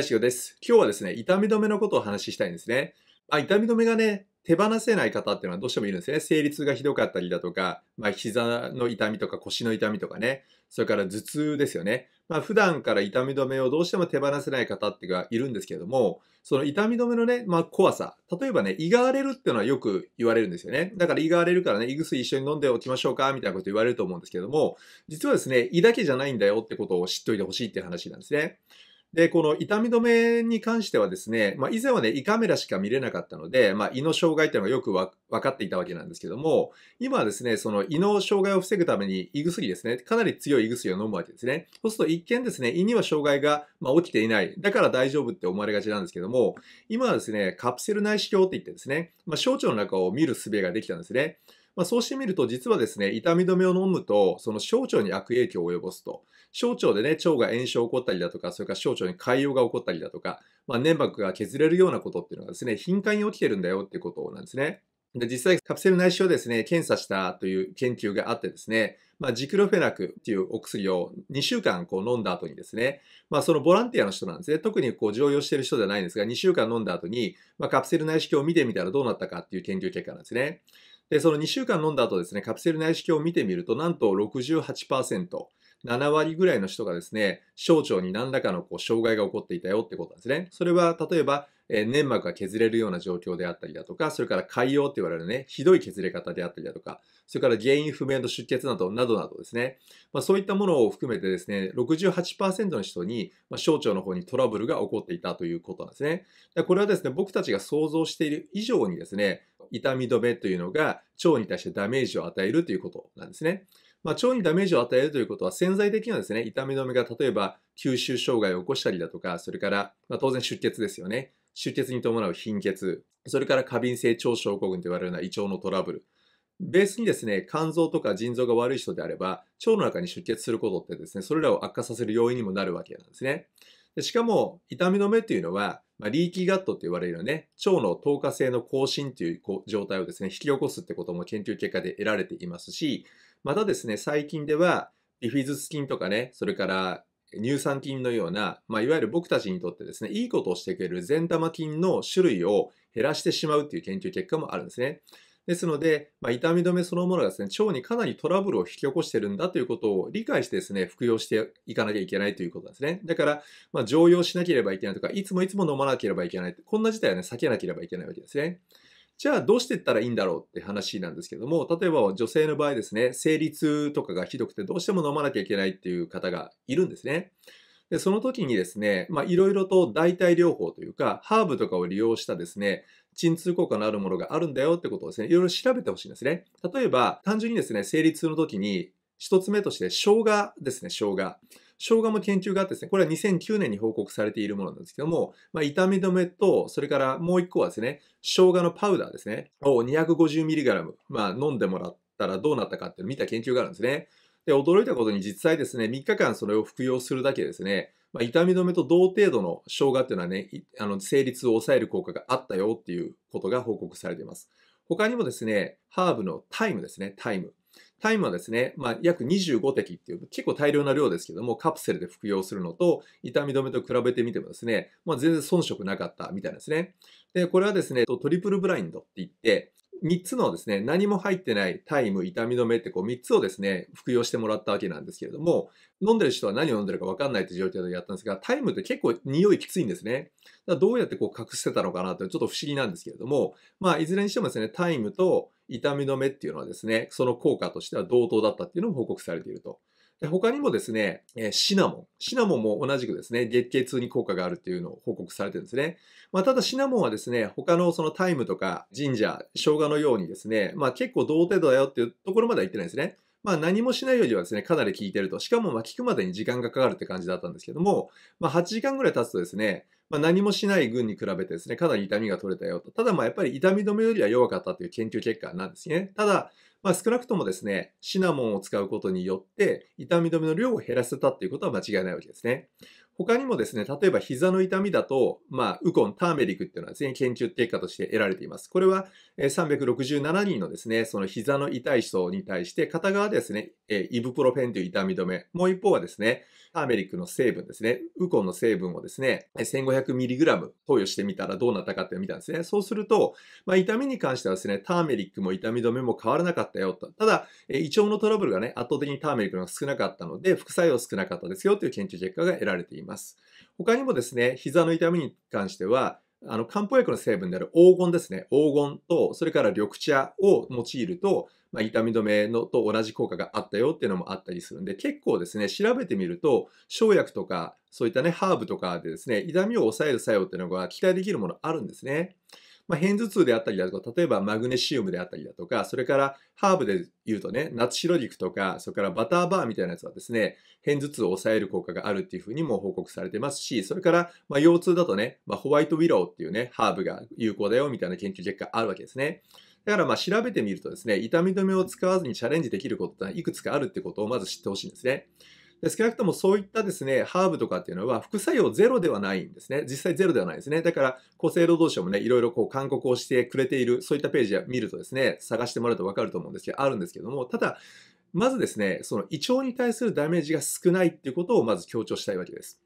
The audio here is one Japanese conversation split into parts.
大い、です。今日はですね、痛み止めのことをお話ししたいんですね。あ痛み止めがね、手放せない方っていうのはどうしてもいるんですね。生理痛がひどかったりだとか、まあ、膝の痛みとか腰の痛みとかね、それから頭痛ですよね。まあ、普段から痛み止めをどうしても手放せない方っていうのがいるんですけども、その痛み止めのね、まあ、怖さ。例えばね、胃が荒れるっていうのはよく言われるんですよね。だから胃が荒れるからね、胃薬一緒に飲んでおきましょうか、みたいなこと言われると思うんですけども、実はですね、胃だけじゃないんだよってことを知っといてほしいって話なんですね。で、この痛み止めに関してはですね、まあ、以前はね、胃カメラしか見れなかったので、まあ、胃の障害というのがよくわ分かっていたわけなんですけども、今はですね、その胃の障害を防ぐために胃薬ですね、かなり強い胃薬を飲むわけですね。そうすると一見ですね、胃には障害が、まあ、起きていない、だから大丈夫って思われがちなんですけども、今はですね、カプセル内視鏡って言ってですね、まあ、小腸の中を見る術ができたんですね。まあ、そうしてみると実はですね、痛み止めを飲むと、その小腸に悪影響を及ぼすと。小腸でね、腸が炎症起こったりだとか、それから小腸に潰瘍が起こったりだとか、まあ、粘膜が削れるようなことっていうのがですね、頻繁に起きてるんだよっていうことなんですね。で実際カプセル内視をですね、検査したという研究があってですね、まあ、ジクロフェナクっていうお薬を2週間こう飲んだ後にですね、まあ、そのボランティアの人なんですね、特にこう常用している人ではないんですが、2週間飲んだ後に、まあ、カプセル内視鏡を見てみたらどうなったかっていう研究結果なんですね。で、その2週間飲んだ後ですね、カプセル内視鏡を見てみると、なんと68%、7割ぐらいの人がですね、小腸に何らかのこう障害が起こっていたよってことなんですね。それは、例えば、えー、粘膜が削れるような状況であったりだとか、それから潰瘍って言われるね、ひどい削れ方であったりだとか、それから原因不明の出血などなどなどですね、まあ、そういったものを含めてですね、68%の人に、まあ、小腸の方にトラブルが起こっていたということなんですね。これはですね、僕たちが想像している以上にですね、痛み止めというのが腸に対してダメージを与えるということなんですね。まあ、腸にダメージを与えるということは潜在的なですね、痛み止めが例えば吸収障害を起こしたりだとか、それから、まあ、当然出血ですよね。出血に伴う貧血、それから過敏性腸症候群と言われるような胃腸のトラブル、ベースにですね、肝臓とか腎臓が悪い人であれば、腸の中に出血することってですね、それらを悪化させる要因にもなるわけなんですね。でしかも、痛みの目というのは、まあ、リーキーガットって言われるね、腸の透過性の更新という状態をですね、引き起こすってことも研究結果で得られていますし、またですね、最近では、ビフィズス菌とかね、それから乳酸菌のような、まあ、いわゆる僕たちにとってですね、いいことをしてくれる善玉菌の種類を減らしてしまうという研究結果もあるんですね。ですので、まあ、痛み止めそのものがですね、腸にかなりトラブルを引き起こしているんだということを理解してですね、服用していかなきゃいけないということなんですね。だから、まあ、常用しなければいけないとか、いつもいつも飲まなければいけない、こんな事態はね、避けなければいけないわけですね。じゃあどうしていったらいいんだろうって話なんですけども、例えば女性の場合ですね、生理痛とかがひどくてどうしても飲まなきゃいけないっていう方がいるんですね。で、その時にですね、いろいろと代替療法というか、ハーブとかを利用したですね、鎮痛効果のあるものがあるんだよってことをですね、いろいろ調べてほしいんですね。例えば、単純にですね、生理痛の時に、一つ目として生姜ですね、生姜。生姜も研究があってですね、これは2009年に報告されているものなんですけども、まあ、痛み止めと、それからもう一個はですね、生姜のパウダーですね、を 250mg、まあ、飲んでもらったらどうなったかって見た研究があるんですね。で、驚いたことに実際ですね、3日間それを服用するだけですね、まあ、痛み止めと同程度の生姜っていうのはね、あの成立を抑える効果があったよっていうことが報告されています。他にもですね、ハーブのタイムですね、タイム。タイムはですね、まあ、約25滴っていう結構大量な量ですけども、カプセルで服用するのと、痛み止めと比べてみてもですね、まあ、全然遜色なかったみたいですね。で、これはですね、トリプルブラインドって言って、3つのですね、何も入ってないタイム、痛み止めってこう3つをですね、服用してもらったわけなんですけれども、飲んでる人は何を飲んでるか分かんないって状況でやったんですが、タイムって結構匂いきついんですね。だからどうやってこう隠してたのかなってちょっと不思議なんですけれども、まあいずれにしてもですね、タイムと痛み止めっていうのはですね、その効果としては同等だったっていうのも報告されていると。で他にもですね、えシナモン。シナモンも同じくですね、月経痛に効果があるっていうのを報告されてるんですね。まあ、ただシナモンはですね、他のそのタイムとかジンジャー、生姜のようにですね、まあ結構同程度だよっていうところまでは言ってないんですね。まあ何もしないよりはですね、かなり効いてると。しかもまあ効くまでに時間がかかるって感じだったんですけども、まあ8時間ぐらい経つとですね、まあ、何もしない群に比べてですね、かなり痛みが取れたよと。ただまあやっぱり痛み止めよりは弱かったという研究結果なんですね。ただ、まあ少なくともですね、シナモンを使うことによって痛み止めの量を減らせたっていうことは間違いないわけですね。他にもですね、例えば膝の痛みだと、まあ、ウコン、ターメリックっていうのは全研究結果として得られています。これは367人のですね、その膝の痛い人に対して、片側ですね、イブプロフェンという痛み止め、もう一方はですね、ターメリックの成分ですね、ウコンの成分をですね、1500mg 投与してみたらどうなったかって見たんですね。そうすると、まあ、痛みに関してはですね、ターメリックも痛み止めも変わらなかったよと。ただ、胃腸のトラブルがね、圧倒的にターメリックの方が少なかったので、副作用少なかったですよという研究結果が得られています。ます。他にもですね、膝の痛みに関しては、あの漢方薬の成分である黄金ですね、黄金と、それから緑茶を用いると、まあ、痛み止めのと同じ効果があったよっていうのもあったりするんで、結構ですね、調べてみると、生薬とか、そういったね、ハーブとかでですね、痛みを抑える作用っていうのが期待できるものあるんですね。まあ、片頭痛であったりだとか、例えばマグネシウムであったりだとか、それからハーブで言うとね、夏白菊とか、それからバターバーみたいなやつはですね、片頭痛を抑える効果があるっていうふうにも報告されてますし、それから、ま腰痛だとね、まあ、ホワイトウィローっていうね、ハーブが有効だよみたいな研究結果あるわけですね。だからまあ調べてみるとですね、痛み止めを使わずにチャレンジできることっていくつかあるってことをまず知ってほしいんですね。で少なくともそういったですね、ハーブとかっていうのは副作用ゼロではないんですね。実際ゼロではないですね。だから、厚生労働省もね、いろいろこう勧告をしてくれている、そういったページを見るとですね、探してもらうとわかると思うんですけど、あるんですけども、ただ、まずですね、その胃腸に対するダメージが少ないっていうことをまず強調したいわけです。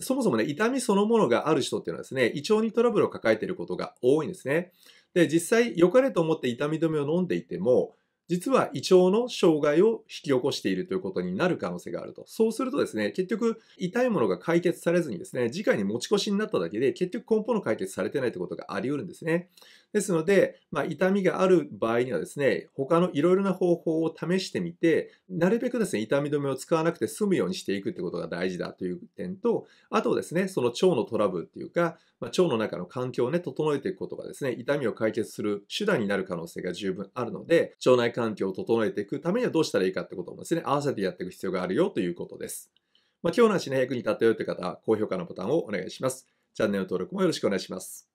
そもそもね、痛みそのものがある人っていうのはですね、胃腸にトラブルを抱えていることが多いんですね。で、実際良かれと思って痛み止めを飲んでいても、実は胃腸の障害を引き起こしているということになる可能性があると。そうするとですね、結局痛いものが解決されずにですね、次回に持ち越しになっただけで結局根本の解決されてないということがあり得るんですね。ですので、まあ、痛みがある場合にはですね、他のいろいろな方法を試してみて、なるべくですね、痛み止めを使わなくて済むようにしていくってことが大事だという点と、あとですね、その腸のトラブルっていうか、まあ、腸の中の環境をね、整えていくことがですね、痛みを解決する手段になる可能性が十分あるので、腸内環境を整えていくためにはどうしたらいいかってこともですね、合わせてやっていく必要があるよということです。まあ、今日の話ね、役に立ったよという方は、高評価のボタンをお願いします。チャンネル登録もよろしくお願いします。